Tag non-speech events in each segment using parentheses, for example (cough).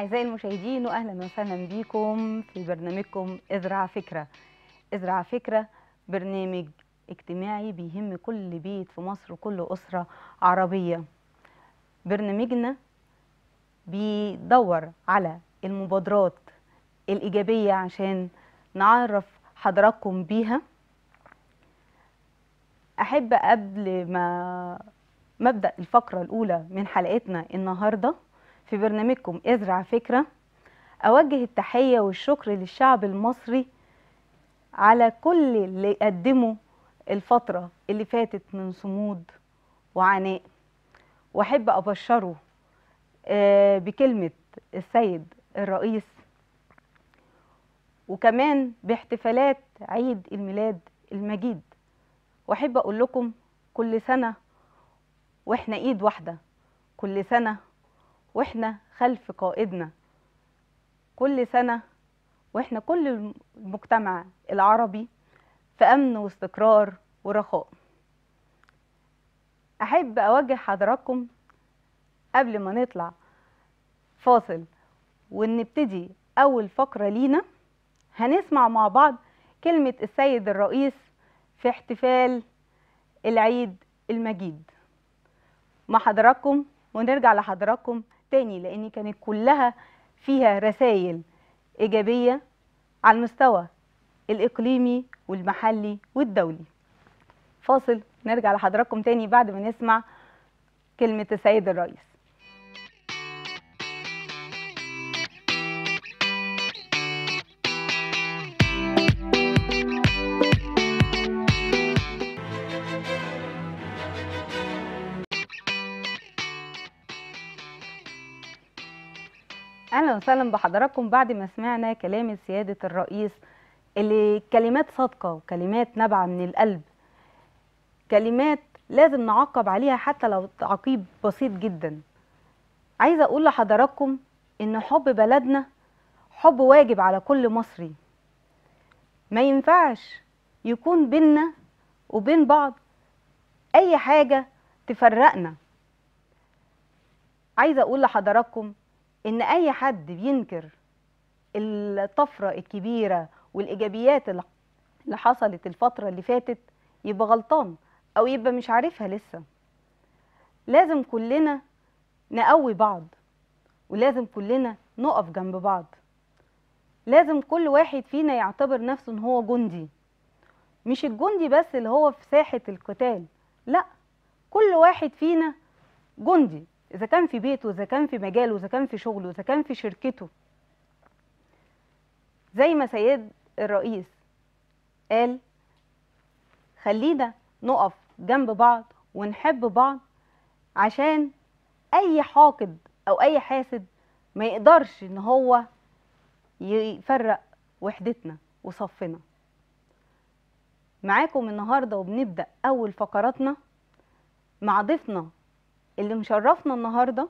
أعزائي المشاهدين وأهلا وسهلا بكم في برنامجكم ازرع فكرة ازرع فكرة برنامج اجتماعي بيهم كل بيت في مصر وكل أسرة عربية برنامجنا بيدور على المبادرات الإيجابية عشان نعرف حضراتكم بيها أحب قبل ما مبدأ الفقرة الأولى من حلقتنا النهاردة في برنامجكم ازرع فكرة أوجه التحية والشكر للشعب المصري على كل اللي قدمه الفترة اللي فاتت من صمود وعناء وأحب أبشره آه، بكلمة السيد الرئيس وكمان باحتفالات عيد الميلاد المجيد وأحب أقول لكم كل سنة وإحنا إيد واحدة كل سنة واحنا خلف قائدنا كل سنه واحنا كل المجتمع العربي في امن واستقرار ورخاء احب اوجه حضراتكم قبل ما نطلع فاصل ونبتدي اول فقره لينا هنسمع مع بعض كلمه السيد الرئيس في احتفال العيد المجيد مع حضراتكم ونرجع لحضراتكم التاني لان كانت كلها فيها رسائل ايجابيه على المستوى الاقليمي والمحلي والدولي فاصل نرجع لحضراتكم تاني بعد ما نسمع كلمه السيد الرئيس اهلا وسهلا بحضراتكم بعد ما سمعنا كلام سياده الرئيس اللي كلمات صادقه وكلمات نابعه من القلب كلمات لازم نعقب عليها حتى لو تعقيب بسيط جدا عايزه اقول لحضراتكم ان حب بلدنا حب واجب على كل مصري ما ينفعش يكون بينا وبين بعض اي حاجه تفرقنا عايزه اقول لحضراتكم ان اي حد بينكر الطفره الكبيره والايجابيات اللي حصلت الفتره اللي فاتت يبقى غلطان او يبقى مش عارفها لسه لازم كلنا نقوي بعض ولازم كلنا نقف جنب بعض لازم كل واحد فينا يعتبر نفسه ان هو جندي مش الجندي بس اللي هو في ساحه القتال لا كل واحد فينا جندي اذا كان في بيته اذا كان في مجاله اذا كان في شغله اذا كان في شركته زي ما سيد الرئيس قال خلينا نقف جنب بعض ونحب بعض عشان اي حاقد او اي حاسد ما يقدرش ان هو يفرق وحدتنا وصفنا معاكم النهارده وبنبدا اول فقراتنا مع ضيفنا اللي مشرفنا النهارده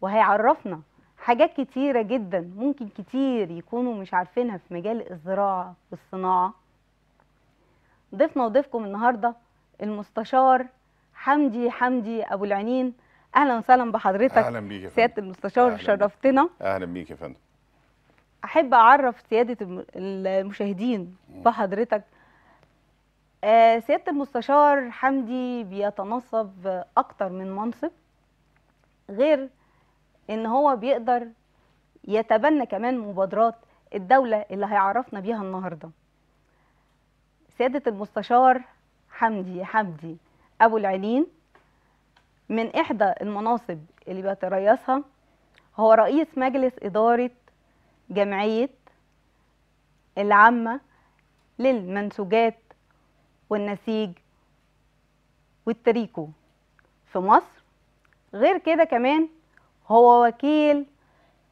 وهيعرفنا حاجات كتيرة جدا ممكن كتير يكونوا مش عارفينها في مجال الزراعة والصناعة ضيفنا وضيفكم النهاردة المستشار حمدي حمدي أبو العنين أهلا وسهلا بحضرتك أهلا بيك يا فندم سيادة المستشار أهلا شرفتنا أهلا بيك يا فندم أحب أعرف سيادة المشاهدين بحضرتك آه، سيادة المستشار حمدي بيتنصب أكتر من منصب غير ان هو بيقدر يتبنى كمان مبادرات الدولة اللي هيعرفنا بيها النهاردة سيادة المستشار حمدي حمدي أبو العينين من إحدى المناصب اللي بيتريثها هو رئيس مجلس إدارة جمعية العامة للمنسوجات والنسيج والتريكو في مصر غير كده كمان هو وكيل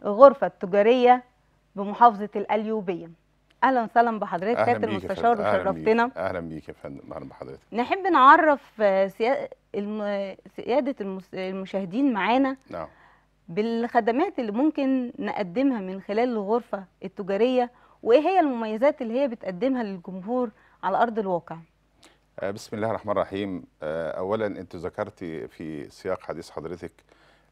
الغرفة التجارية بمحافظة الأليوبية اهلا وسهلا بحضرتك سياده المستشار وشرفتنا اهلا بيك يا فندم اهلا بحضرتك نحب نعرف آه، سياده المشاهدين معانا نعم بالخدمات اللي ممكن نقدمها من خلال الغرفه التجاريه وايه هي المميزات اللي هي بتقدمها للجمهور على ارض الواقع آه، بسم الله الرحمن الرحيم آه، اولا انت ذكرتي في سياق حديث حضرتك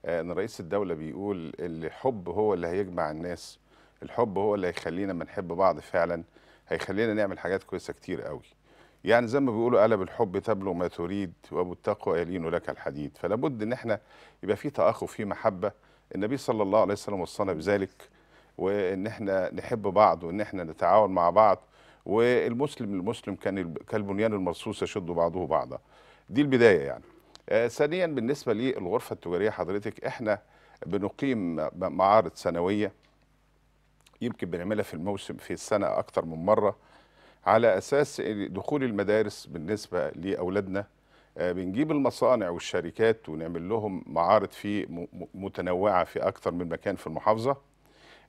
آه، ان رئيس الدوله بيقول الحب هو اللي هيجمع الناس الحب هو اللي هيخلينا ما نحب بعض فعلا هيخلينا نعمل حاجات كويسه كتير قوي يعني زي ما بيقولوا قلب الحب تبلغ ما تريد وابو التقوى يلين لك الحديد فلابد ان احنا يبقى في تاخر في محبه النبي صلى الله عليه وسلم وصانا بذلك وان احنا نحب بعض وان احنا نتعاون مع بعض والمسلم المسلم كان كالبنيان المرصوص يشد بعضه بعضا دي البدايه يعني آه، ثانيا بالنسبه للغرفه التجاريه حضرتك احنا بنقيم معارض سنويه يمكن بنعملها في الموسم في السنه اكثر من مره على اساس دخول المدارس بالنسبه لاولادنا آه، بنجيب المصانع والشركات ونعمل لهم معارض في متنوعه في اكثر من مكان في المحافظه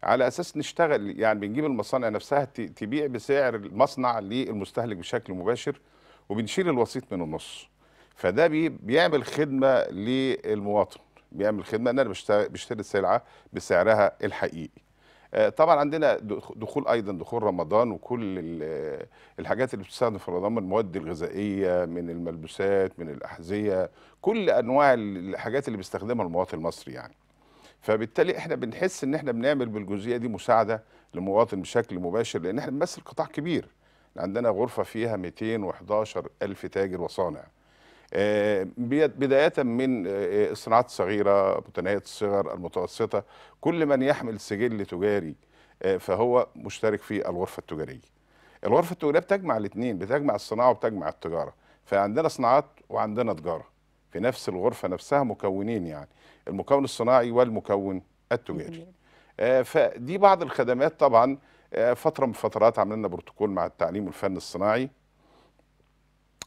على اساس نشتغل يعني بنجيب المصانع نفسها تبيع بسعر المصنع للمستهلك بشكل مباشر وبنشيل الوسيط من النص فده بيعمل خدمه للمواطن بيعمل خدمه ان انا بشتري السلعه بسعرها الحقيقي آه، طبعا عندنا دخول ايضا دخول رمضان وكل الحاجات اللي بتستخدم في رمضان من المواد الغذائيه من الملبوسات من الاحذيه كل انواع الحاجات اللي بيستخدمها المواطن المصري يعني فبالتالي احنا بنحس ان احنا بنعمل بالجزئيه دي مساعده للمواطن بشكل مباشر لان احنا بنمثل قطاع كبير عندنا غرفه فيها 211 الف تاجر وصانع آه، بداية من الصناعات آه، آه، الصغيرة متناهية الصغر المتوسطة كل من يحمل سجل تجاري فهو مشترك في الغرفة التجارية الغرفة التجارية بتجمع الاثنين بتجمع الصناعة وبتجمع التجارة فعندنا صناعات وعندنا تجارة في نفس الغرفه نفسها مكونين يعني المكون الصناعي والمكون التجاري آه، فدي بعض الخدمات طبعا آه، فتره من فترات عملنا بروتوكول مع التعليم والفن الصناعي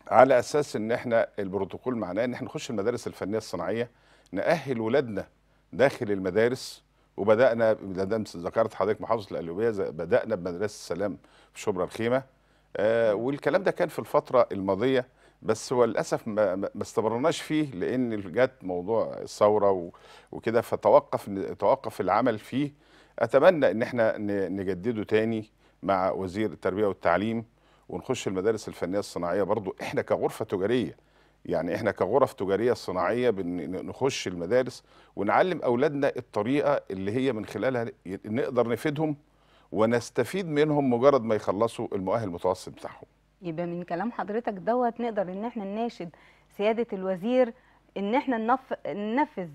على اساس ان احنا البروتوكول معناه ان احنا نخش المدارس الفنيه الصناعيه ناهل ولادنا داخل المدارس وبدانا ذكرت حضرتك محافظه الالوبيه بدانا بمدرسه السلام في شبرا الخيمه آه، والكلام ده كان في الفتره الماضيه بس هو للاسف ما, ما استمرناش فيه لان جت موضوع الثوره وكده فتوقف توقف العمل فيه اتمنى ان احنا نجدده تاني مع وزير التربيه والتعليم ونخش المدارس الفنيه الصناعيه برضو احنا كغرفه تجاريه يعني احنا كغرف تجاريه صناعيه بنخش المدارس ونعلم اولادنا الطريقه اللي هي من خلالها نقدر نفيدهم ونستفيد منهم مجرد ما يخلصوا المؤهل المتوسط بتاعهم يبقى من كلام حضرتك دوت نقدر ان احنا نناشد سياده الوزير ان احنا ننفذ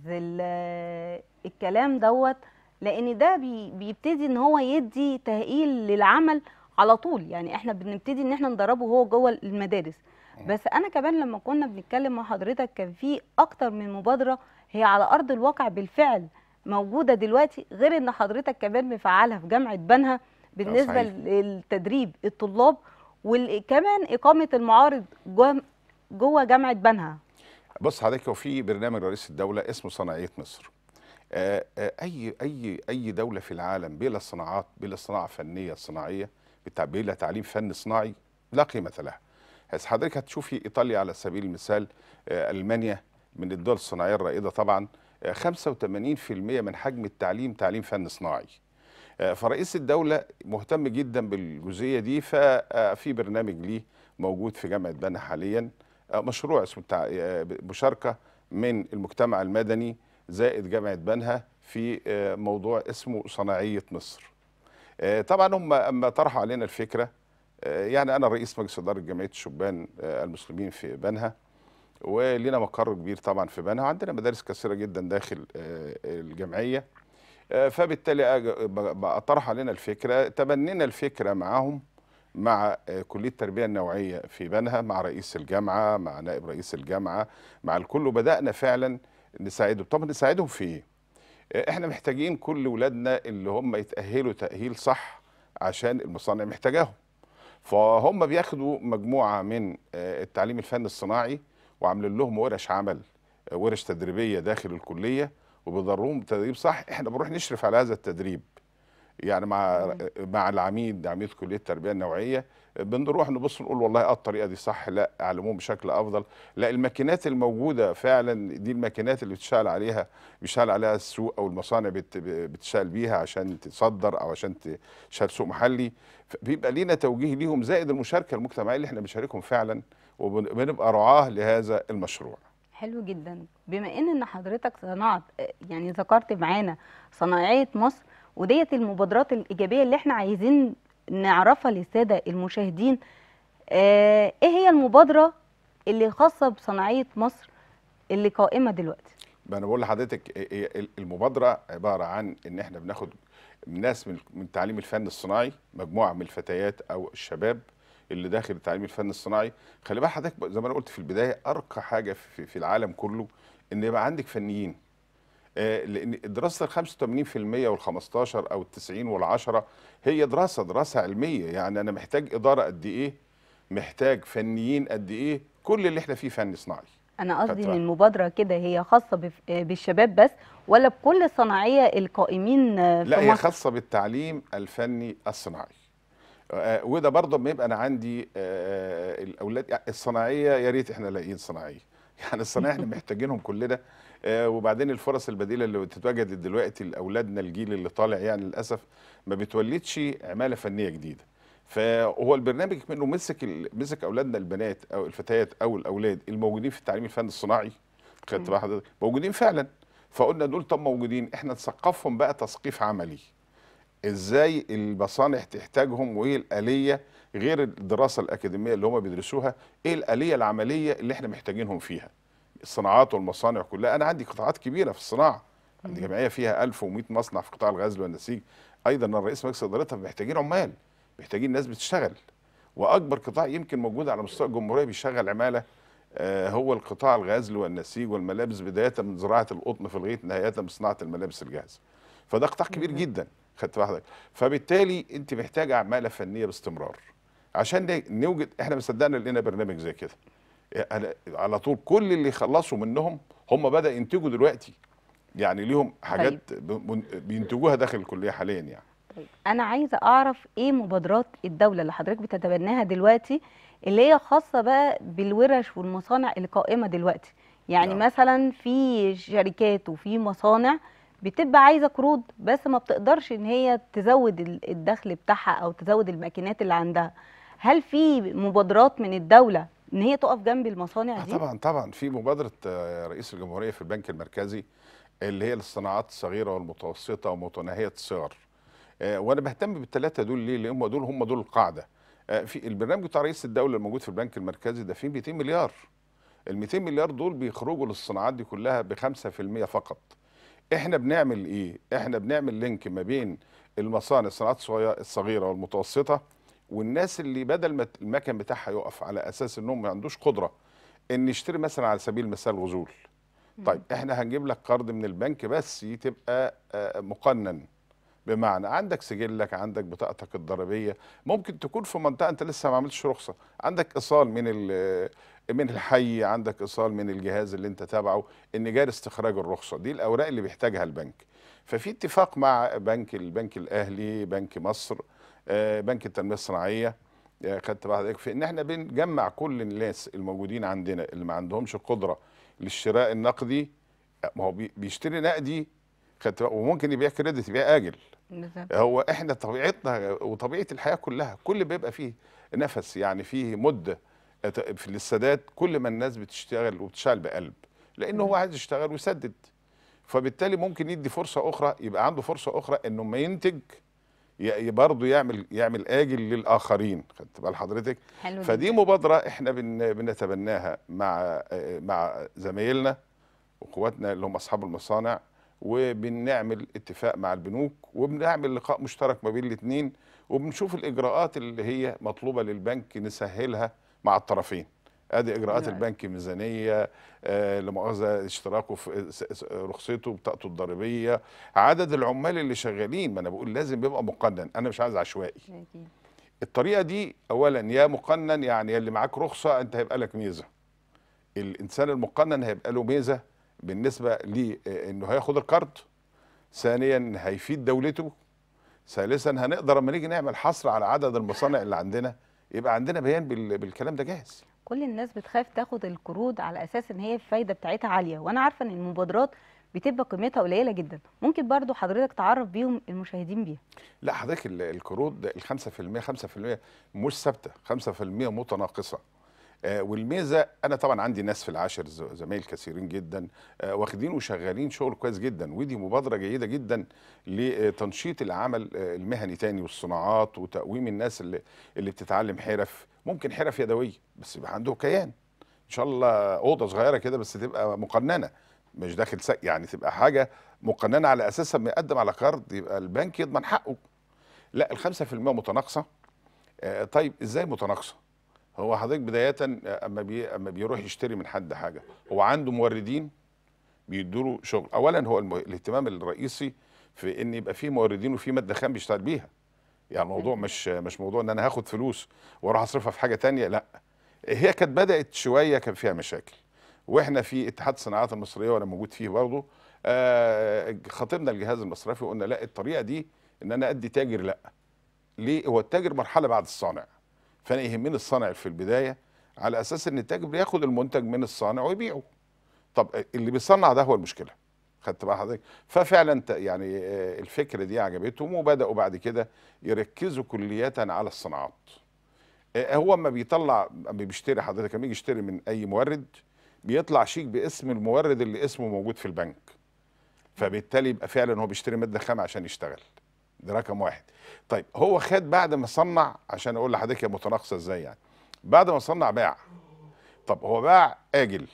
الكلام دوت لان ده بيبتدي ان هو يدي تهقيل للعمل على طول يعني احنا بنبتدي ان احنا ندربه هو جوه المدارس بس انا كمان لما كنا بنتكلم مع حضرتك كان في اكتر من مبادره هي على ارض الواقع بالفعل موجوده دلوقتي غير ان حضرتك كمان مفعلها في جامعه بنها بالنسبه للتدريب الطلاب وكمان اقامه المعارض جوه جامعه بنها بص حضرتك هو في برنامج رئيس الدوله اسمه صناعيه مصر آه، آه، اي اي اي دوله في العالم بلا صناعات بلا صناعه فنيه صناعيه بلا تعليم فني صناعي لا قيمه لها حضرتك هتشوفي ايطاليا على سبيل المثال آه، المانيا من الدول الصناعيه الرائده طبعا 85% من حجم التعليم تعليم فن صناعي آه، فرئيس الدولة مهتم جدا بالجزئية دي ففي آه، برنامج ليه موجود في جامعة بنا حاليا آه، مشروع اسمه مشاركة من المجتمع المدني زائد جامعة بنها في موضوع اسمه صناعية مصر طبعا هم أما طرحوا علينا الفكرة يعني أنا رئيس مجلس إدارة جمعية الشبان المسلمين في بنها ولنا مقر كبير طبعا في بنها عندنا مدارس كثيرة جدا داخل الجمعية آه، فبالتالي اطرح علينا الفكره تبنينا الفكره معهم مع آه، كلية التربية النوعية في بنها مع رئيس الجامعة مع نائب رئيس الجامعة مع الكل وبدأنا فعلا نساعدهم طب نساعدهم في ايه؟ آه، احنا محتاجين كل ولادنا اللي هم يتأهلوا تأهيل صح عشان المصانع محتاجاهم فهم بياخدوا مجموعة من التعليم الفني الصناعي وعاملين لهم ورش عمل ورش تدريبية داخل الكلية وبيدربهم تدريب صح احنا بنروح نشرف على هذا التدريب يعني مع مم. مع العميد عميد كليه التربيه النوعيه بنروح نبص نقول والله اه الطريقه دي صح لا اعلموهم بشكل افضل لا الماكينات الموجوده فعلا دي الماكينات اللي بتشتغل عليها بيشتغل عليها السوق او المصانع بتشتغل بيها عشان تصدر او عشان تشتغل سوق محلي بيبقى لينا توجيه ليهم زائد المشاركه المجتمعيه اللي احنا بنشاركهم فعلا وبنبقى رعاه لهذا المشروع حلو جدا بما ان ان حضرتك صنعت يعني ذكرت معانا صناعيه مصر وديت المبادرات الايجابيه اللي احنا عايزين نعرفها للساده المشاهدين آه، ايه هي المبادره اللي خاصه بصناعيه مصر اللي قائمه دلوقتي ما انا بقول لحضرتك إيه، إيه، المبادره عباره عن ان احنا بناخد ناس من تعليم الفن الصناعي مجموعه من الفتيات او الشباب اللي داخل التعليم الفني الصناعي خلي بقى حضرتك زي ما انا قلت في البدايه ارقى حاجه في, في العالم كله ان يبقى عندك فنيين آه، لان دراسه ال 85% وال 15 او ال 90 وال 10 هي دراسه دراسه علميه يعني انا محتاج اداره قد ايه محتاج فنيين قد ايه كل اللي احنا فيه فن صناعي انا قصدي ان المبادره كده هي خاصه بالشباب بس ولا بكل الصناعيه القائمين في لا مصر؟ هي خاصه بالتعليم الفني الصناعي آه، وده برضه ما يبقى انا عندي آه، آه، الاولاد يعني الصناعيه يا ريت احنا لاقيين صناعيه (laughs) يعني الصناعيه احنا محتاجينهم كلنا وبعدين الفرص البديله اللي بتتواجد دلوقتي لاولادنا الجيل اللي طالع يعني للاسف ما بتولدش عماله فنيه جديده فهو البرنامج منه مسك مسك اولادنا البنات او الفتيات او الاولاد الموجودين في التعليم الفني الصناعي خدت بقى حضرتك موجودين فعلا فقلنا دول طب موجودين احنا نثقفهم بقى تثقيف عملي ازاي المصانع تحتاجهم وايه الاليه غير الدراسه الاكاديميه اللي هم بيدرسوها ايه الاليه العمليه اللي احنا محتاجينهم فيها الصناعات والمصانع كلها انا عندي قطاعات كبيره في الصناعه عندي جمعيه فيها 1100 مصنع في قطاع الغزل والنسيج ايضا انا رئيس مجلس ادارتها محتاجين عمال محتاجين ناس بتشتغل واكبر قطاع يمكن موجود على مستوى الجمهوريه بيشغل عماله آه، هو القطاع الغزل والنسيج والملابس بدايه من زراعه القطن في الغيط نهايه بصناعه الملابس الجاهزه فده قطاع كبير جدا خدت بحضرتك فبالتالي انت محتاجه عماله فنيه باستمرار عشان نوجد احنا مصدقنا لقينا برنامج زي كده على طول كل اللي خلصوا منهم هم بدا ينتجوا دلوقتي يعني ليهم حاجات طيب. بينتجوها داخل الكليه حاليا يعني طيب. انا عايزه اعرف ايه مبادرات الدوله اللي حضرتك بتتبناها دلوقتي اللي هي خاصه بقى بالورش والمصانع القائمه دلوقتي يعني نعم. مثلا في شركات وفي مصانع بتبقى عايزه قروض بس ما بتقدرش ان هي تزود الدخل بتاعها او تزود الماكينات اللي عندها هل في مبادرات من الدوله ان هي تقف جنب المصانع آه، دي طبعا طبعا في مبادره آه، رئيس الجمهوريه في البنك المركزي اللي هي للصناعات الصغيره والمتوسطه ومتناهيه الصغر آه، وانا بهتم بالثلاثه دول ليه لان هم دول هم دول القاعده في البرنامج بتاع رئيس الدوله الموجود في البنك المركزي ده فيه 200 مليار ال 200 مليار دول بيخرجوا للصناعات دي كلها ب 5% فقط احنا بنعمل ايه احنا بنعمل لينك ما بين المصانع الصناعات الصغيره والمتوسطه والناس اللي بدل ما المكن بتاعها يقف على اساس انهم ما عندوش قدره ان يشتري مثلا على سبيل المثال غزول طيب احنا هنجيب لك قرض من البنك بس تبقى آه، مقنن بمعنى عندك سجلك عندك بطاقتك الضريبيه ممكن تكون في منطقه انت لسه ما عملتش رخصه عندك ايصال من من الحي عندك ايصال من الجهاز اللي انت تابعه ان جاري استخراج الرخصه دي الاوراق اللي بيحتاجها البنك ففي اتفاق مع بنك البنك الاهلي بنك مصر آه، بنك التنميه الصناعيه آه، خدت بعض في ان احنا بنجمع كل الناس الموجودين عندنا اللي ما عندهمش قدره للشراء النقدي آه، ما هو بيشتري نقدي خدت وممكن يبيع كريدت يبيع اجل هو احنا طبيعتنا وطبيعه الحياه كلها كل بيبقى فيه نفس يعني فيه مده في السادات كل ما الناس بتشتغل وبتشتغل بقلب لان هو عايز يشتغل ويسدد فبالتالي ممكن يدي فرصه اخرى يبقى عنده فرصه اخرى انه ما ينتج برضه يعمل يعمل اجل للاخرين خدت بال حضرتك حلو فدي مبادره احنا بن بنتبناها مع آه، مع زمايلنا واخواتنا اللي هم اصحاب المصانع وبنعمل اتفاق مع البنوك وبنعمل لقاء مشترك ما بين الاثنين وبنشوف الاجراءات اللي هي مطلوبه للبنك نسهلها مع الطرفين ادي اجراءات نعم. البنك ميزانيه آه، لمؤاخذه اشتراكه في رخصته بطاقته الضريبيه عدد العمال اللي شغالين ما انا بقول لازم بيبقى مقنن انا مش عايز عشوائي الطريقه دي اولا يا مقنن يعني اللي معاك رخصه انت هيبقى لك ميزه الانسان المقنن هيبقى له ميزه بالنسبه لانه انه هياخد القرض ثانيا هيفيد دولته ثالثا هنقدر اما نيجي نعمل حصر على عدد المصانع اللي عندنا يبقى عندنا بيان بالكلام ده جاهز كل الناس بتخاف تاخد القروض على اساس ان هي الفايده بتاعتها عاليه وانا عارفه ان المبادرات بتبقى قيمتها قليله جدا ممكن برضو حضرتك تعرف بيهم المشاهدين بيها لا حضرتك القروض ال 5% 5% مش ثابته 5% متناقصه آه، والميزه انا طبعا عندي ناس في العاشر زمايل كثيرين جدا آه، واخدين وشغالين شغل كويس جدا ودي مبادره جيده جدا لتنشيط العمل آه، المهني تاني والصناعات وتقويم الناس اللي اللي بتتعلم حرف ممكن حرف يدويه بس يبقى عنده كيان ان شاء الله اوضه صغيره كده بس تبقى مقننه مش داخل سق يعني تبقى حاجه مقننه على اساسها يقدم على قرض يبقى البنك يضمن حقه لا ال 5% متناقصه طيب ازاي متناقصه هو حضرتك بدايه اما بي اما بيروح يشتري من حد حاجه هو عنده موردين بيدوا شغل اولا هو الم... الاهتمام الرئيسي في ان يبقى في موردين وفي ماده خام بيشتغل بيها يعني الموضوع مش مش موضوع ان انا هاخد فلوس واروح اصرفها في حاجه تانية لا هي كانت بدات شويه كان فيها مشاكل واحنا في اتحاد الصناعات المصريه وانا موجود فيه برضه آه، خاطبنا الجهاز المصرفي وقلنا لا الطريقه دي ان انا ادي تاجر لا ليه هو التاجر مرحله بعد الصانع فانا يهمني الصانع في البدايه على اساس ان التاجر ياخد المنتج من الصانع ويبيعه طب اللي بيصنع ده هو المشكله خدت بقى حضرتك ففعلا يعني آه، الفكره دي عجبتهم وبداوا بعد كده يركزوا كلية على الصناعات آه، هو اما بيطلع ما بيشتري حضرتك لما يجي يشتري من اي مورد بيطلع شيك باسم المورد اللي اسمه موجود في البنك فبالتالي يبقى فعلا هو بيشتري ماده خام عشان يشتغل ده رقم واحد طيب هو خد بعد ما صنع عشان اقول لحضرتك هي متناقصه ازاي يعني بعد ما صنع باع طب هو باع اجل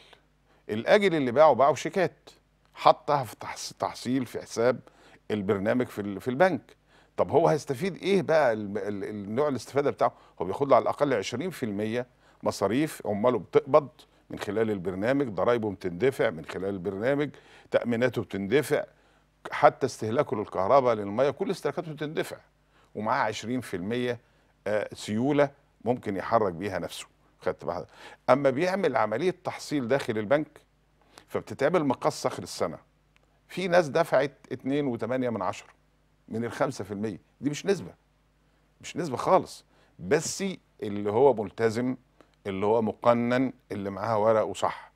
الاجل اللي باعه باعه شيكات حطها في تحصيل في حساب البرنامج في في البنك طب هو هيستفيد ايه بقى النوع الاستفاده بتاعه هو بياخد له على الاقل 20% مصاريف عماله بتقبض من خلال البرنامج ضرايبه بتندفع من خلال البرنامج تاميناته بتندفع حتى استهلاكه للكهرباء للميه كل استهلاكاته تندفع ومعاه 20% آه، سيوله ممكن يحرك بيها نفسه خدت بحضر. اما بيعمل عمليه تحصيل داخل البنك فبتتعمل مقص اخر السنه في ناس دفعت 2.8 من 10 من ال 5% دي مش نسبه مش نسبه خالص بس اللي هو ملتزم اللي هو مقنن اللي معاه ورق وصح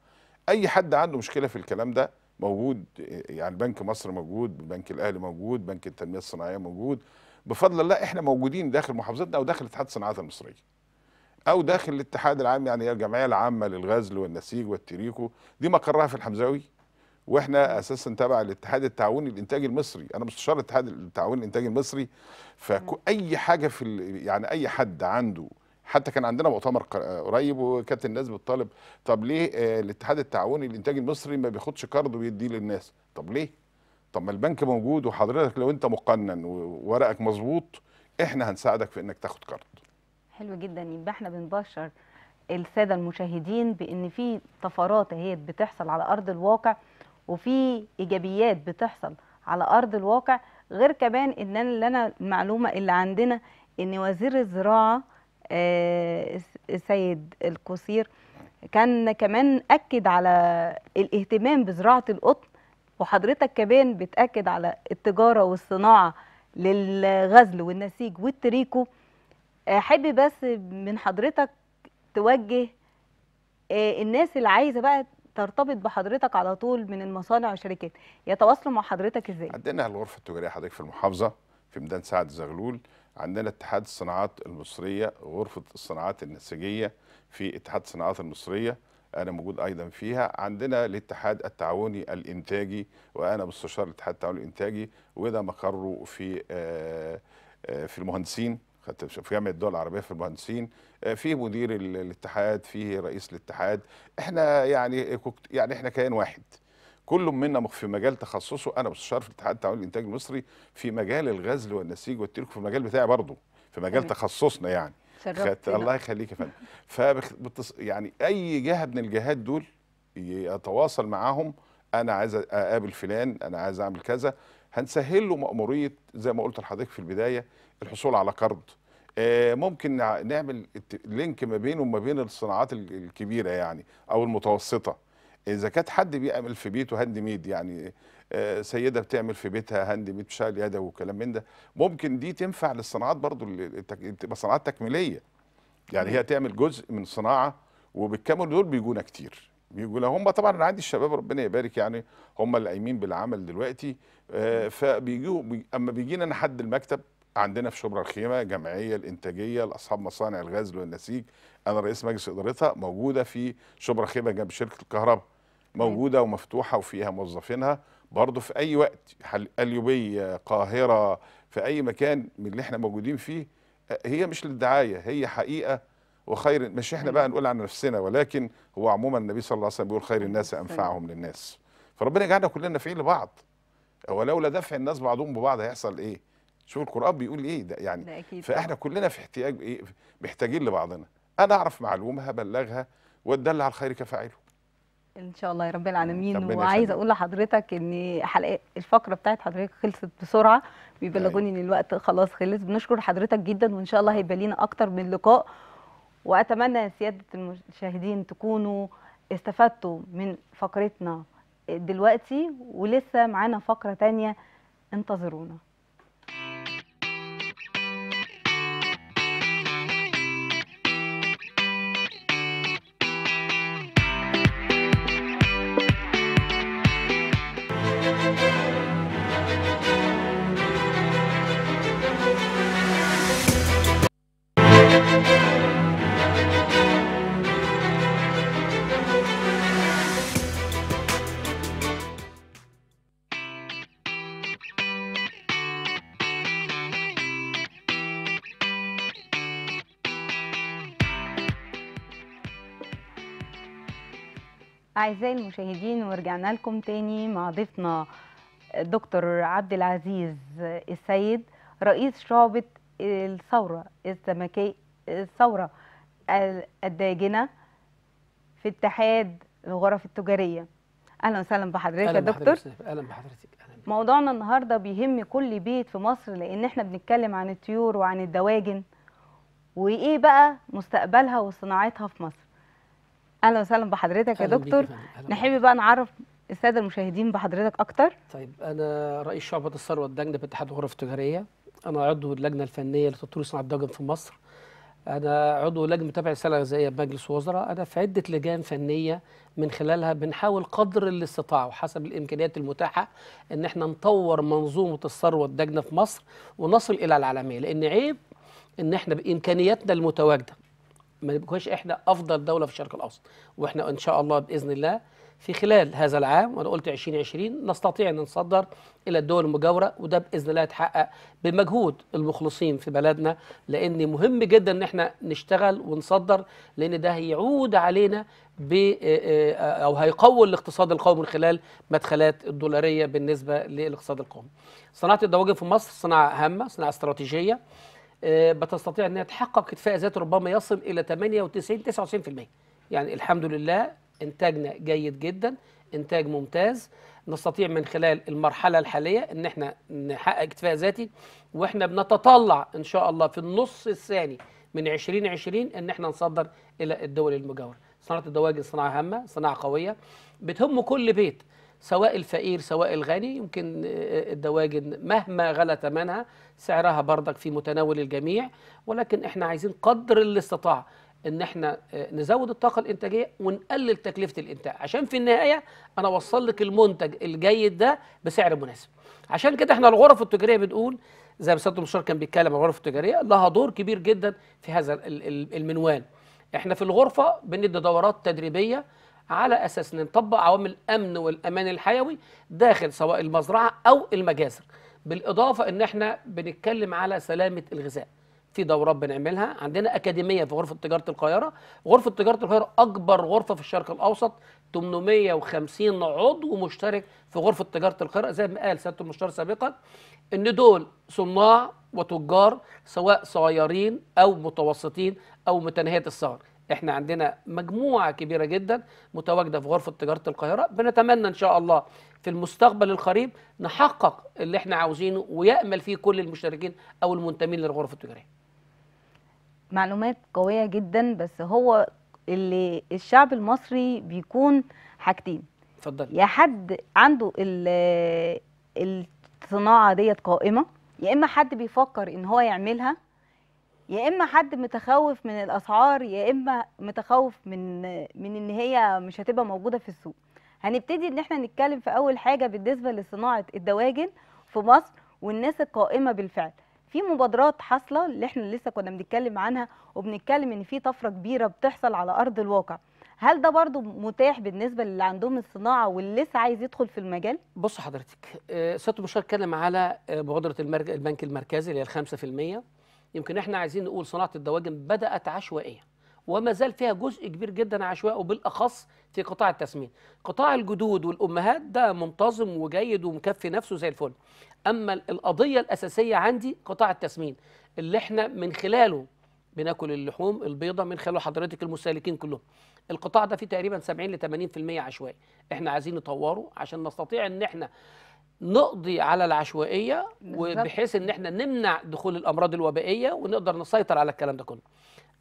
اي حد عنده مشكله في الكلام ده موجود يعني بنك مصر موجود بنك الاهلي موجود بنك التنميه الصناعيه موجود بفضل الله احنا موجودين داخل محافظتنا او داخل اتحاد الصناعات المصريه او داخل الاتحاد العام يعني الجمعيه العامه للغزل والنسيج والتريكو دي مقرها في الحمزاوي واحنا اساسا تبع الاتحاد التعاوني الانتاجي المصري انا مستشار الاتحاد التعاوني الانتاجي المصري فاي حاجه في يعني اي حد عنده حتى كان عندنا مؤتمر قريب وكانت الناس بتطالب طب ليه آه، الاتحاد التعاوني الانتاج المصري ما بياخدش كارد ويديه للناس طب ليه طب ما البنك موجود وحضرتك لو انت مقنن وورقك مظبوط احنا هنساعدك في انك تاخد كارد حلو جدا يبقى احنا بنبشر الساده المشاهدين بان في طفرات اهي بتحصل على ارض الواقع وفي ايجابيات بتحصل على ارض الواقع غير كمان ان انا اللي انا المعلومه اللي عندنا ان وزير الزراعه السيد آه، القصير كان كمان أكد على الاهتمام بزراعة القطن وحضرتك كمان بتأكد على التجارة والصناعة للغزل والنسيج والتريكو أحب آه، بس من حضرتك توجه آه، الناس اللي عايزة بقى ترتبط بحضرتك على طول من المصانع والشركات يتواصلوا مع حضرتك ازاي؟ عندنا الغرفة التجارية حضرتك في المحافظة في ميدان سعد زغلول عندنا اتحاد الصناعات المصرية غرفة الصناعات النسيجية في اتحاد الصناعات المصرية أنا موجود أيضا فيها عندنا الاتحاد التعاوني الإنتاجي وأنا مستشار الاتحاد التعاوني الإنتاجي وده مقره في آه، آه، في المهندسين في جامعه الدول العربيه في المهندسين آه، في مدير الاتحاد فيه رئيس الاتحاد احنا يعني يعني احنا كيان واحد كل منا في مجال تخصصه انا مستشار في الاتحاد التعاوني الانتاج المصري في مجال الغزل والنسيج والترك في المجال بتاعي برضه في مجال تخصصنا يعني خد... الله يخليك يا فندم فبتص... يعني اي جهه من الجهات دول يتواصل معاهم انا عايز اقابل فلان انا عايز اعمل كذا هنسهل له مأمورية زي ما قلت لحضرتك في البداية الحصول على قرض آه، ممكن نعمل لينك ما بينه وما بين الصناعات الكبيرة يعني أو المتوسطة اذا كانت حد بيعمل في بيته هاند ميد يعني آه، سيده بتعمل في بيتها هاند ميد بشغل يدوي وكلام من ده ممكن دي تنفع للصناعات برضو تبقى صناعات تكميليه يعني هي تعمل جزء من صناعه وبالكامل دول بيجونا كتير بيجونا هم طبعا انا عندي الشباب ربنا يبارك يعني هم اللي قايمين بالعمل دلوقتي آه، فبيجوا اما بيجينا انا حد المكتب عندنا في شبرا الخيمه جمعيه الانتاجيه لاصحاب مصانع الغزل والنسيج انا رئيس مجلس ادارتها موجوده في شبرا الخيمه جنب شركه الكهرباء موجوده ومفتوحه وفيها موظفينها برضه في اي وقت قليوبيه قاهره في اي مكان من اللي احنا موجودين فيه آه، هي مش للدعايه هي حقيقه وخير مش احنا بقى نقول عن نفسنا ولكن هو عموما النبي صلى الله عليه وسلم بيقول خير الناس انفعهم للناس فربنا يجعلنا كلنا نافعين لبعض ولولا دفع الناس بعضهم ببعض هيحصل ايه شوف القران بيقول ايه ده يعني ده أكيد فاحنا كلنا في احتياج ايه محتاجين لبعضنا انا اعرف معلومه هبلغها وادل على الخير كفاعله ان شاء الله يا رب آه، العالمين وعايزه اقول لحضرتك ان حلقه الفقره بتاعت حضرتك خلصت بسرعه بيبلغوني أيوة. ان الوقت خلاص خلص بنشكر حضرتك جدا وان شاء الله هيبقى لينا اكتر من لقاء واتمنى يا سياده المشاهدين تكونوا استفدتوا من فقرتنا دلوقتي ولسه معانا فقره تانية انتظرونا أعزائي المشاهدين ورجعنا لكم تاني مع ضيفنا دكتور عبد العزيز السيد رئيس شعبة الثورة السمكية الثورة الداجنة في اتحاد الغرف التجارية أهلا وسهلا بحضرتك يا دكتور أهلا بحضرتك موضوعنا النهاردة بيهم كل بيت في مصر لأن احنا بنتكلم عن الطيور وعن الدواجن وإيه بقى مستقبلها وصناعتها في مصر اهلا وسهلا بحضرتك يا دكتور نحب بقى نعرف الساده المشاهدين بحضرتك اكتر طيب انا رئيس شعبه الثروه الدجن باتحاد الغرف التجاريه انا عضو اللجنه الفنيه لتطوير صناعه الدجن في مصر انا عضو لجنه متابعه السله الغذائيه بمجلس وزراء انا في عده لجان فنيه من خلالها بنحاول قدر الاستطاعه وحسب الامكانيات المتاحه ان احنا نطور منظومه الثروه الدجنه في مصر ونصل الى العالميه لان عيب ان احنا بامكانياتنا المتواجده ما نبقاش احنا افضل دوله في الشرق الاوسط واحنا ان شاء الله باذن الله في خلال هذا العام وانا قلت 2020 نستطيع ان نصدر الى الدول المجاوره وده باذن الله يتحقق بمجهود المخلصين في بلدنا لان مهم جدا ان احنا نشتغل ونصدر لان ده هيعود علينا ب آه، آه، او هيقوي الاقتصاد القومي من خلال مدخلات الدولاريه بالنسبه للاقتصاد القومي. صناعه الدواجن في مصر صناعه هامه، صناعه استراتيجيه آه، بتستطيع انها تحقق اكتفاء ذاتي ربما يصل الى 98 99% يعني الحمد لله انتاجنا جيد جدا انتاج ممتاز نستطيع من خلال المرحله الحاليه ان احنا نحقق اكتفاء ذاتي واحنا بنتطلع ان شاء الله في النص الثاني من 2020 ان احنا نصدر الى الدول المجاوره صناعه الدواجن صناعه هامه صناعه قويه بتهم كل بيت سواء الفقير سواء الغني يمكن آه، آه، الدواجن مهما غلى ثمنها سعرها بردك في متناول الجميع ولكن احنا عايزين قدر الاستطاعه ان احنا آه، نزود الطاقه الانتاجيه ونقلل تكلفه الانتاج عشان في النهايه انا اوصل لك المنتج الجيد ده بسعر مناسب عشان كده احنا الغرف التجاريه بنقول زي ما سياده المستشار كان بيتكلم عن الغرف التجاريه لها دور كبير جدا في هذا المنوال احنا في الغرفه بندي دورات تدريبيه على اساس ان نطبق عوامل الامن والامان الحيوي داخل سواء المزرعه او المجازر بالاضافه ان احنا بنتكلم على سلامه الغذاء في دورات بنعملها عندنا اكاديميه في غرفه تجاره القاهره غرفه تجاره القاهره اكبر غرفه في الشرق الاوسط 850 عضو مشترك في غرفه تجاره القاهره زي ما قال سياده المشترك سابقا ان دول صناع وتجار سواء صغيرين او متوسطين او متناهيه الصغر احنا عندنا مجموعه كبيره جدا متواجده في غرفه تجاره القاهره بنتمنى ان شاء الله في المستقبل القريب نحقق اللي احنا عاوزينه ويامل فيه كل المشتركين او المنتمين للغرفه التجاريه معلومات قويه جدا بس هو اللي الشعب المصري بيكون حاجتين اتفضل يا حد عنده الصناعه ديت قائمه يا اما حد بيفكر ان هو يعملها يا اما حد متخوف من الاسعار يا اما متخوف من من ان هي مش هتبقى موجوده في السوق هنبتدي ان احنا نتكلم في اول حاجه بالنسبه لصناعه الدواجن في مصر والناس القائمه بالفعل في مبادرات حاصله اللي احنا لسه كنا بنتكلم عنها وبنتكلم ان في طفره كبيره بتحصل على ارض الواقع هل ده برضو متاح بالنسبه للي عندهم الصناعه واللي لسه عايز يدخل في المجال بص حضرتك سياده المشرف اتكلم على آه، مبادره البنك المركزي اللي هي ال 5% يمكن احنا عايزين نقول صناعه الدواجن بدات عشوائيه وما زال فيها جزء كبير جدا عشوائي وبالاخص في قطاع التسمين قطاع الجدود والامهات ده منتظم وجيد ومكفي نفسه زي الفل اما القضيه الاساسيه عندي قطاع التسمين اللي احنا من خلاله بناكل اللحوم البيضه من خلال حضرتك المستهلكين كلهم القطاع ده فيه تقريبا 70 ل 80% عشوائي احنا عايزين نطوره عشان نستطيع ان احنا نقضي على العشوائيه وبحيث ان احنا نمنع دخول الامراض الوبائيه ونقدر نسيطر على الكلام ده كله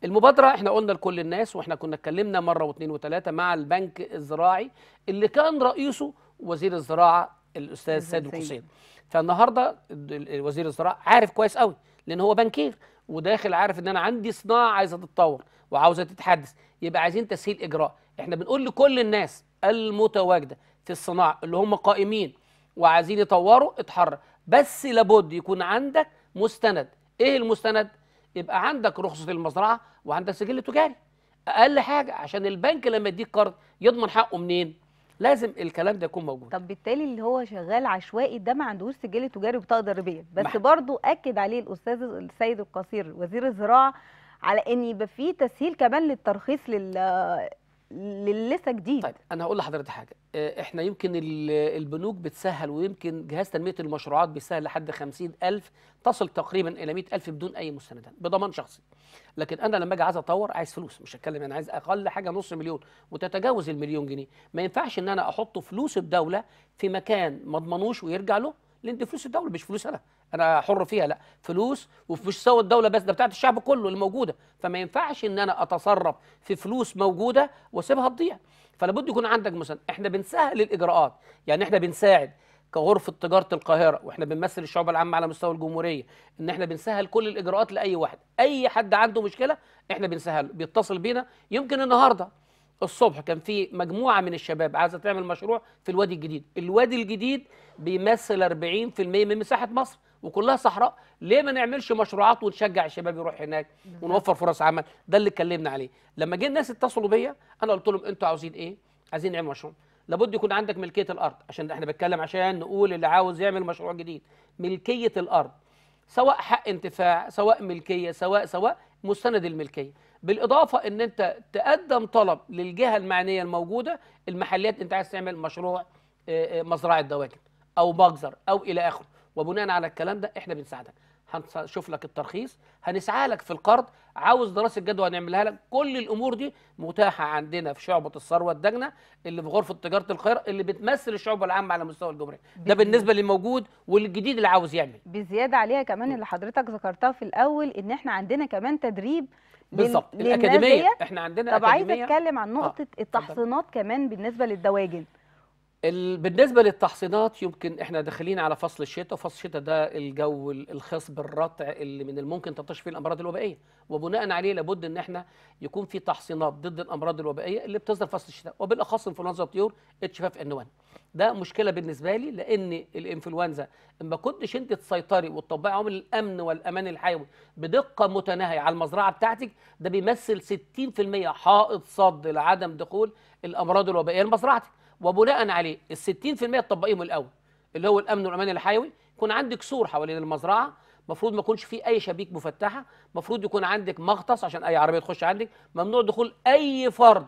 المبادره احنا قلنا لكل الناس واحنا كنا اتكلمنا مره واثنين وثلاثه مع البنك الزراعي اللي كان رئيسه وزير الزراعه الاستاذ سيد القصيد فالنهارده وزير الزراعه عارف كويس قوي لان هو بنكير وداخل عارف ان انا عندي صناعه عايزه تتطور وعاوزه تتحدث يبقى عايزين تسهيل اجراء احنا بنقول لكل الناس المتواجده في الصناعه اللي هم قائمين وعايزين يطوروا اتحرك بس لابد يكون عندك مستند ايه المستند يبقى عندك رخصه المزرعه وعندك سجل تجاري اقل حاجه عشان البنك لما يديك قرض يضمن حقه منين لازم الكلام ده يكون موجود طب بالتالي اللي هو شغال عشوائي ده ما عندهوش سجل تجاري وبطاقه ضريبيه بس مح... برضو اكد عليه الاستاذ السيد القصير وزير الزراعه على ان يبقى في تسهيل كمان للترخيص لل لسه جديد طيب انا هقول لحضرتك حاجه آه، احنا يمكن البنوك بتسهل ويمكن جهاز تنميه المشروعات بيسهل لحد 50000 تصل تقريبا الى 100000 بدون اي مستندات بضمان شخصي لكن انا لما اجي عايز اطور عايز فلوس مش هتكلم انا يعني عايز اقل حاجه نص مليون وتتجاوز المليون جنيه ما ينفعش ان انا احط فلوس الدوله في مكان ما اضمنوش ويرجع له لان دي فلوس الدوله مش فلوس انا انا حر فيها لا فلوس ومش سوى الدوله بس ده بتاعت الشعب كله اللي موجوده فما ينفعش ان انا اتصرف في فلوس موجوده واسيبها تضيع فلا بد يكون عندك مثلا احنا بنسهل الاجراءات يعني احنا بنساعد كغرفه تجاره القاهره واحنا بنمثل الشعوب العامه على مستوى الجمهوريه ان احنا بنسهل كل الاجراءات لاي واحد اي حد عنده مشكله احنا بنسهله بيتصل بينا يمكن النهارده الصبح كان في مجموعه من الشباب عايزه تعمل مشروع في الوادي الجديد الوادي الجديد بيمثل 40% من مساحه مصر وكلها صحراء ليه ما نعملش مشروعات ونشجع الشباب يروح هناك ونوفر فرص عمل ده اللي اتكلمنا عليه لما جه الناس اتصلوا بيا انا قلت لهم انتوا عاوزين ايه عايزين نعمل مشروع لابد يكون عندك ملكيه الارض عشان احنا بنتكلم عشان نقول اللي عاوز يعمل مشروع جديد ملكيه الارض سواء حق انتفاع سواء ملكيه سواء سواء مستند الملكيه بالاضافه ان انت تقدم طلب للجهه المعنيه الموجوده المحليات انت عايز تعمل مشروع آه، آه، مزرعه دواجن او مجزر او الى اخره وبناء على الكلام ده احنا بنساعدك هنشوف لك الترخيص هنسعى لك في القرض عاوز دراسه جدوى هنعملها لك كل الامور دي متاحه عندنا في شعبه الثروه الدجنه اللي في غرفه تجاره القاهره اللي بتمثل الشعبه العامه على مستوى الجمهوريه ده بالنسبه للموجود والجديد اللي عاوز يعمل بزياده عليها كمان اللي حضرتك ذكرتها في الاول ان احنا عندنا كمان تدريب بالظبط الاكاديميه احنا عندنا طب عايزه اتكلم عن نقطه آه. التحصينات كمان بالنسبه للدواجن بالنسبه للتحصينات يمكن احنا داخلين على فصل الشتاء وفصل الشتاء ده الجو الخصب الرطع اللي من الممكن تنتشر فيه الامراض الوبائيه وبناء عليه لابد ان احنا يكون في تحصينات ضد الامراض الوبائيه اللي بتظهر فصل الشتاء وبالاخص انفلونزا الطيور اتش 5 ان 1 ده مشكله بالنسبه لي لان الانفلونزا ما كنتش انت تسيطري وتطبقي عامل الامن والامان الحيوي بدقه متناهيه على المزرعه بتاعتك ده بيمثل 60% حائط صد لعدم دخول الامراض الوبائيه لمزرعتك وبناء عليه ال 60% تطبقيهم الاول اللي هو الامن والامان الحيوي يكون عندك سور حوالين المزرعه المفروض ما يكونش فيه اي شبيك مفتحه المفروض يكون عندك مغطس عشان اي عربيه تخش عندك ممنوع دخول اي فرد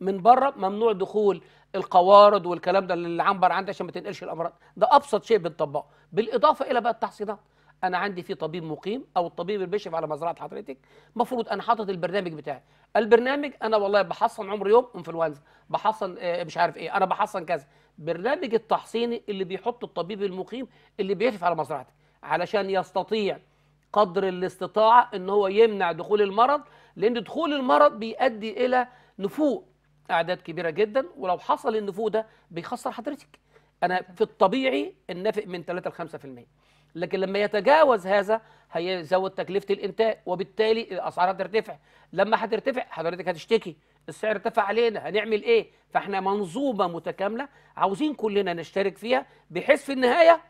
من بره ممنوع دخول القوارض والكلام ده اللي عنبر عندك عشان ما تنقلش الامراض ده ابسط شيء بنطبقه بالاضافه الى بقى التحصينات انا عندي في طبيب مقيم او الطبيب اللي بيشرف على مزرعه حضرتك المفروض انا حاطط البرنامج بتاعي البرنامج انا والله بحصن عمر يوم انفلونزا بحصن آه، مش عارف ايه انا بحصن كذا برنامج التحصيني اللي بيحطه الطبيب المقيم اللي بيشرف على مزرعتك علشان يستطيع قدر الاستطاعه ان هو يمنع دخول المرض لان دخول المرض بيؤدي الى نفوق اعداد كبيره جدا ولو حصل النفوق ده بيخسر حضرتك انا في الطبيعي النفق من 3 ل 5% لكن لما يتجاوز هذا هيزود تكلفه الانتاج وبالتالي الاسعار هترتفع لما هترتفع حضرتك هتشتكي السعر ارتفع علينا هنعمل ايه فاحنا منظومه متكامله عاوزين كلنا نشترك فيها بحيث في النهايه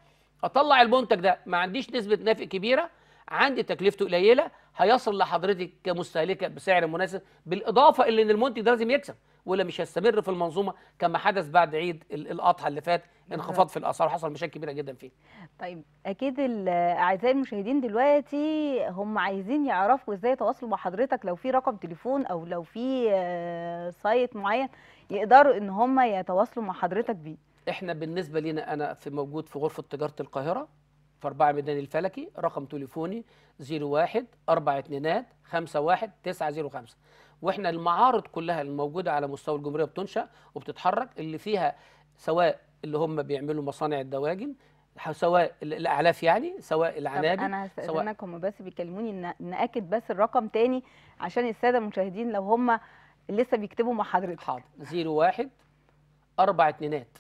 اطلع المنتج ده ما عنديش نسبه نافق كبيره عندي تكلفته قليله هيصل لحضرتك كمستهلكه بسعر مناسب بالاضافه الى ان المنتج ده لازم يكسب ولا مش هيستمر في المنظومه كما حدث بعد عيد الاضحى اللي فات انخفاض في الاسعار وحصل مشاكل كبيره جدا فيه. طيب اكيد اعزائي المشاهدين دلوقتي هم عايزين يعرفوا ازاي يتواصلوا مع حضرتك لو في رقم تليفون او لو في سايت آه، معين يقدروا ان هم يتواصلوا مع حضرتك بيه. احنا بالنسبه لينا انا في موجود في غرفه تجاره القاهره في 4 ميدان الفلكي رقم تليفوني 01 4 2 5 1 905 واحنا المعارض كلها الموجوده على مستوى الجمهوريه بتنشا وبتتحرك اللي فيها سواء اللي هم بيعملوا مصانع الدواجن سواء الاعلاف يعني سواء العنابي انا هستاذنك هم بس بيكلموني ناكد بس الرقم تاني عشان الساده المشاهدين لو هم لسه بيكتبوا مع حضرتك حاضر 01 أربع اتنينات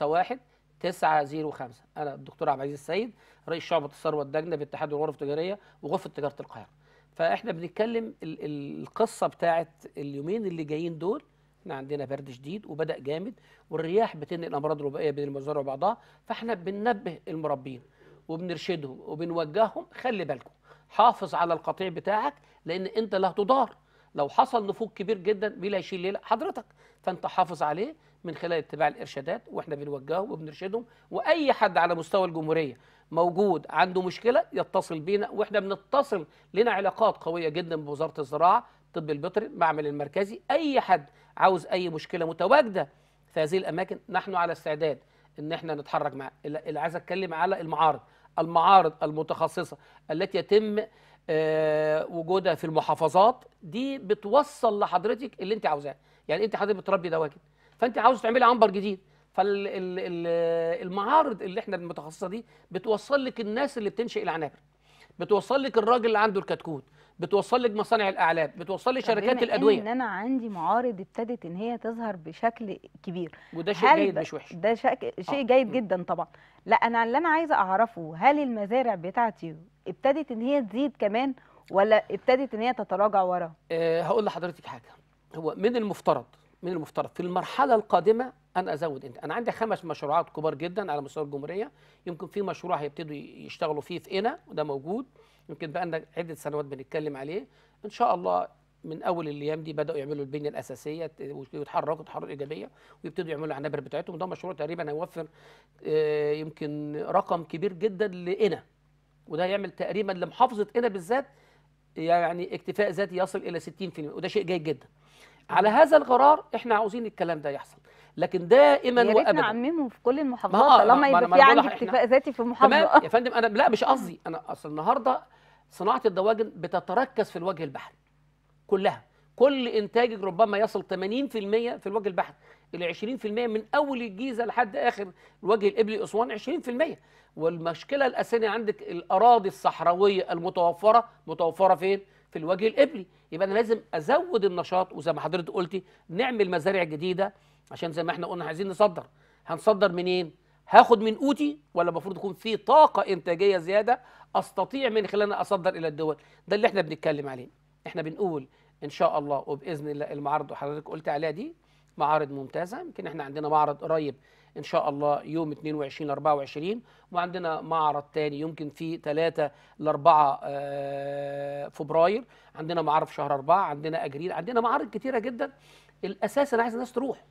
51 905 أنا الدكتور عبد العزيز السيد رئيس شعبة الثروة الدجنة باتحاد الغرف التجارية وغرفة تجارة القاهرة فاحنا بنتكلم القصه بتاعت اليومين اللي جايين دول احنا عندنا برد شديد وبدا جامد والرياح بتنقل امراض ربائيه بين المزارع وبعضها فاحنا بننبه المربين وبنرشدهم وبنوجههم خلي بالكم حافظ على القطيع بتاعك لان انت لا تضار لو حصل نفوذ كبير جدا مين اللي هيشيل ليله حضرتك فانت حافظ عليه من خلال اتباع الارشادات واحنا بنوجههم وبنرشدهم واي حد على مستوى الجمهوريه موجود عنده مشكله يتصل بينا واحنا بنتصل لنا علاقات قويه جدا بوزاره الزراعه طب البيطري المعمل المركزي اي حد عاوز اي مشكله متواجده في هذه الاماكن نحن على استعداد ان احنا نتحرك معاه اللي عايز اتكلم على المعارض المعارض المتخصصه التي يتم آه، وجودها في المحافظات دي بتوصل لحضرتك اللي انت عاوزاه يعني انت حضرتك بتربي دواجن فانت عاوز تعملي عنبر جديد فالمعارض اللي احنا المتخصصه دي بتوصل لك الناس اللي بتنشئ العنابر بتوصل لك الراجل اللي عنده الكتكوت بتوصل لك مصانع الاعلام بتوصل لي شركات الادويه ان انا عندي معارض ابتدت ان هي تظهر بشكل كبير وده شيء جيد مش وحش ده شك... آه. شيء آه. جيد جدا طبعا لا انا اللي انا عايزه اعرفه هل المزارع بتاعتي ابتدت ان هي تزيد كمان ولا ابتدت ان هي تتراجع ورا أه هقول لحضرتك حاجه هو من المفترض من المفترض في المرحله القادمه انا ازود انت انا عندي خمس مشروعات كبار جدا على مستوى الجمهوريه يمكن في مشروع هيبتدوا يشتغلوا فيه في قنا وده موجود يمكن بقى لنا عده سنوات بنتكلم عليه ان شاء الله من اول الايام دي بداوا يعملوا البنيه الاساسيه ويتحركوا تحرك ايجابيه ويبتدوا يعملوا العنابر بتاعتهم ده مشروع تقريبا هيوفر آه، يمكن رقم كبير جدا لقنا وده هيعمل تقريبا لمحافظه قنا بالذات يعني اكتفاء ذاتي يصل الى 60% وده شيء جيد جدا على هذا القرار احنا عاوزين الكلام ده يحصل لكن دائما وابدا نعممه في كل المحافظات آه، طالما يبقى في عندي اكتفاء ذاتي في محافظه تمام يا فندم انا لا مش قصدي انا اصل النهارده صناعه الدواجن بتتركز في الوجه البحري كلها كل انتاجك ربما يصل 80% في الوجه البحري ال 20% من اول الجيزه لحد اخر الوجه الابلي اسوان 20% والمشكله الاساسيه عندك الاراضي الصحراويه المتوفره متوفره فين؟ في الوجه الابلي يبقى انا لازم ازود النشاط وزي ما حضرتك قلتي نعمل مزارع جديده عشان زي ما احنا قلنا عايزين نصدر هنصدر منين هاخد من اوتي ولا المفروض يكون في طاقه انتاجيه زياده استطيع من خلالها اصدر الى الدول ده اللي احنا بنتكلم عليه احنا بنقول ان شاء الله وباذن الله المعارض وحضرتك قلت عليها دي معارض ممتازه يمكن احنا عندنا معرض قريب ان شاء الله يوم 22 24 وعندنا معرض تاني يمكن في 3 ل 4 فبراير عندنا معارض في شهر 4 عندنا اجريل عندنا معارض كتيره جدا الاساس انا عايز الناس تروح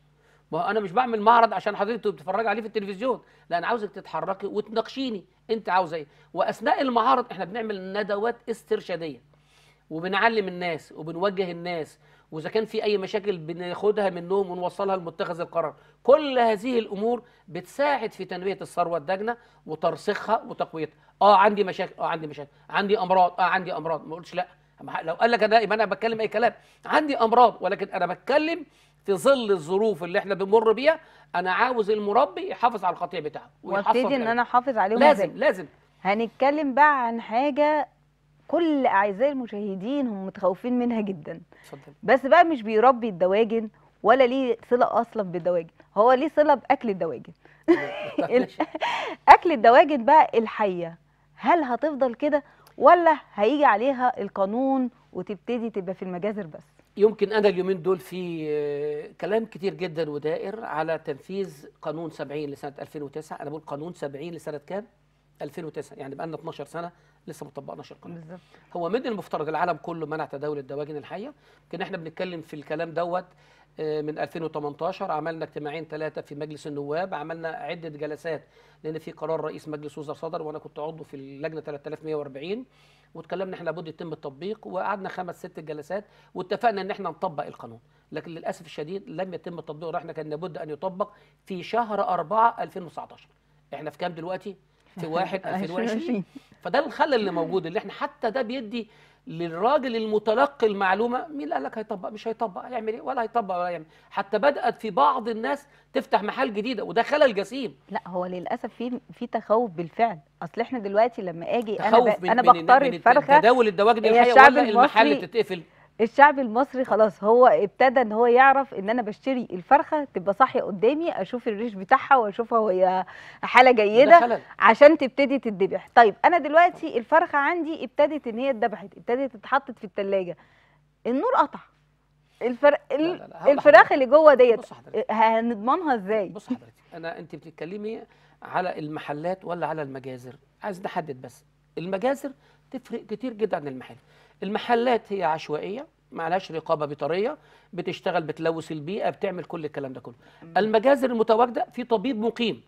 ما هو انا مش بعمل معرض عشان حضرتك بتتفرجي عليه في التلفزيون لا انا عاوزك تتحركي وتناقشيني انت عاوزه ايه واثناء المعارض احنا بنعمل ندوات استرشاديه وبنعلم الناس وبنوجه الناس واذا كان في اي مشاكل بناخدها منهم ونوصلها لمتخذ القرار كل هذه الامور بتساعد في تنميه الثروه الداجنه وترسيخها وتقويتها اه عندي مشاكل اه عندي مشاكل عندي امراض اه عندي امراض ما قلتش لا لو قال لك انا يبقى انا بتكلم اي كلام عندي امراض ولكن انا بتكلم في ظل الظروف اللي احنا بنمر بيها انا عاوز المربي يحافظ على القطيع بتاعه وابتدي ان انا احافظ عليهم لازم بي. لازم هنتكلم بقى عن حاجه كل اعزائي المشاهدين هم متخوفين منها جدا صدق. بس بقى مش بيربي الدواجن ولا ليه صله اصلا بالدواجن هو ليه صله باكل الدواجن (laughs) (laughs) اكل الدواجن بقى الحيه هل هتفضل كده ولا هيجي عليها القانون وتبتدي تبقى في المجازر بس يمكن أنا اليومين دول في آه، كلام كتير جدا ودائر على تنفيذ قانون 70 لسنة 2009 أنا بقول قانون 70 لسنة كام؟ 2009 يعني بقى لنا 12 سنه لسه ما طبقناش القانون بالظبط هو من المفترض العالم كله منع تداول الدواجن الحيه لكن احنا بنتكلم في الكلام دوت آه، من 2018 عملنا اجتماعين ثلاثه في مجلس النواب عملنا عده جلسات لان في قرار رئيس مجلس وزراء صدر وانا كنت عضو في اللجنه 3140 واتكلمنا احنا لابد يتم التطبيق وقعدنا خمس ست جلسات واتفقنا ان احنا نطبق القانون لكن للاسف الشديد لم يتم التطبيق احنا كان لابد ان يطبق في شهر 4 2019 احنا في كام دلوقتي في 1 (laughs) 2020 فده الخلل اللي موجود اللي احنا حتى ده بيدي للراجل المتلقي المعلومه مين اللي قال لك هيطبق مش هيطبق هيعمل ايه ولا هيطبق ولا يعمل حتى بدات في بعض الناس تفتح محل جديده وده خلل جسيم لا هو للاسف في في تخوف بالفعل اصل احنا دلوقتي لما اجي انا انا بختار الفرخه تداول الدواجن الحيه ولا المحل تتقفل الشعب المصري خلاص هو ابتدى ان هو يعرف ان انا بشتري الفرخه تبقى صاحيه قدامي اشوف الريش بتاعها واشوفها وهي حاله جيده عشان تبتدي تتذبح طيب انا دلوقتي الفرخه عندي ابتدت ان هي اتذبحت ابتدت تتحطت في الثلاجه النور قطع الفر... لا لا لا الفراخ اللي جوه ديت إيه، هنضمنها ازاي بص حضرتك انا انت بتتكلمي على المحلات ولا على المجازر عايز نحدد بس المجازر تفرق كتير جدا عن المحل المحلات هي عشوائيه ما عليهاش رقابه بيطريه بتشتغل بتلوث البيئه بتعمل كل الكلام ده كله المجازر المتواجده في طبيب مقيم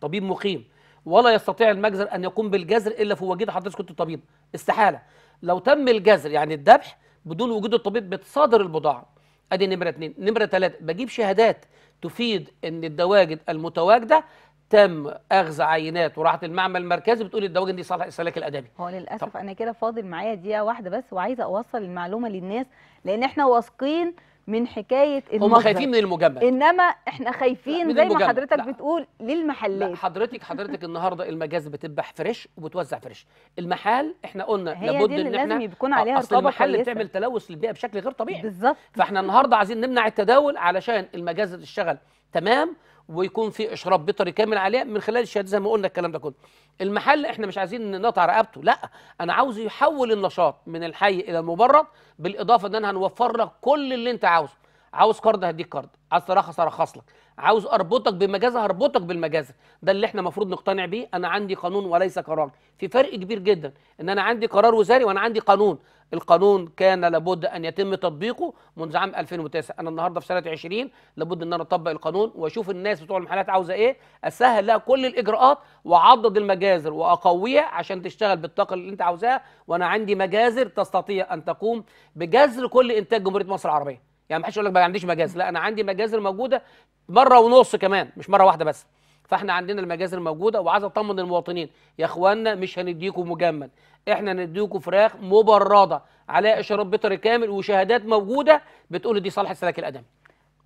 طبيب مقيم ولا يستطيع المجزر ان يقوم بالجزر الا في وجود حضرتك كنت طبيب استحاله لو تم الجزر يعني الذبح بدون وجود الطبيب بتصادر البضاعه ادي نمره اثنين نمره ثلاثه بجيب شهادات تفيد ان الدواجد المتواجده تم اخذ عينات وراحت المعمل المركزي بتقول الدواجن دي صالحه السلاك الادبي هو للاسف طب. انا كده فاضل معايا دقيقه واحده بس وعايزه اوصل المعلومه للناس لان احنا واثقين من حكايه هم خايفين من المجمد انما احنا خايفين زي المجمد. ما حضرتك لا. بتقول للمحلات لا حضرتك حضرتك النهارده المجاز بتذبح فريش وبتوزع فريش المحال احنا قلنا لابد ان لازم احنا يكون عليها اصل المحال بتعمل تلوث للبيئه بشكل غير طبيعي بالظبط فاحنا النهارده عايزين نمنع التداول علشان المجاز تشتغل تمام ويكون في اشراف بيطري كامل عليها من خلال الشهاده زي ما قلنا الكلام ده كله المحل احنا مش عايزين نقطع رقبته لا انا عاوز يحول النشاط من الحي الى المبرد بالاضافه ان انا هنوفر لك كل اللي انت عاوزه عاوز كارد هديك كارد عاوز ترخص ارخص لك عاوز اربطك بمجازه هربطك بالمجازه ده اللي احنا المفروض نقتنع بيه انا عندي قانون وليس قرار في فرق كبير جدا ان انا عندي قرار وزاري وانا عندي قانون القانون كان لابد ان يتم تطبيقه منذ عام 2009 انا النهارده في سنه 20 لابد ان انا اطبق القانون واشوف الناس بتوع المحلات عاوزه ايه اسهل لها كل الاجراءات واعضد المجازر واقويها عشان تشتغل بالطاقه اللي انت عاوزاها وانا عندي مجازر تستطيع ان تقوم بجزر كل انتاج جمهوريه مصر العربيه يعني ما حدش يقول لك ما عنديش مجازر لا انا عندي مجازر موجوده مره ونص كمان مش مره واحده بس فاحنا عندنا المجازر موجوده وعايز اطمن المواطنين يا اخوانا مش هنديكم مجمد احنا نديكم فراخ مبرده عليها اشارات بيطري كامل وشهادات موجوده بتقول دي صالح السلاك الادمي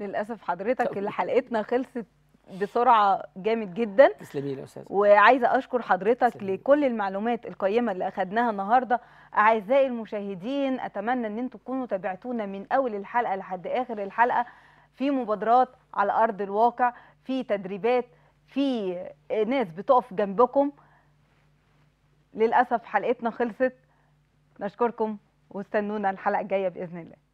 للاسف حضرتك اللي حلقتنا خلصت بسرعه جامد جدا تسلمي يا استاذ وعايزه اشكر حضرتك سلمي. لكل المعلومات القيمه اللي اخذناها النهارده اعزائي المشاهدين اتمنى ان انتم تكونوا تابعتونا من اول الحلقه لحد اخر الحلقه في مبادرات على ارض الواقع في تدريبات في ناس بتقف جنبكم للاسف حلقتنا خلصت نشكركم واستنونا الحلقه الجايه باذن الله